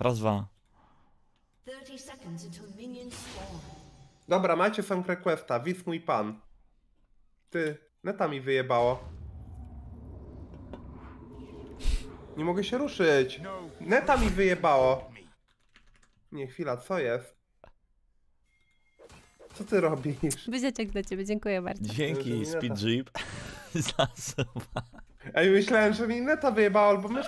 Raz, dwa. Dobra, macie sam Crackwefta, widz mój pan. Ty, neta mi wyjebało. Nie mogę się ruszyć. Neta mi wyjebało. Nie, chwila, co jest? Co ty robisz? Wyzieczek dla ciebie, dziękuję bardzo. Dzięki, Speed Jeep. Za Ej, myślałem, że mi neta wyjebało, albo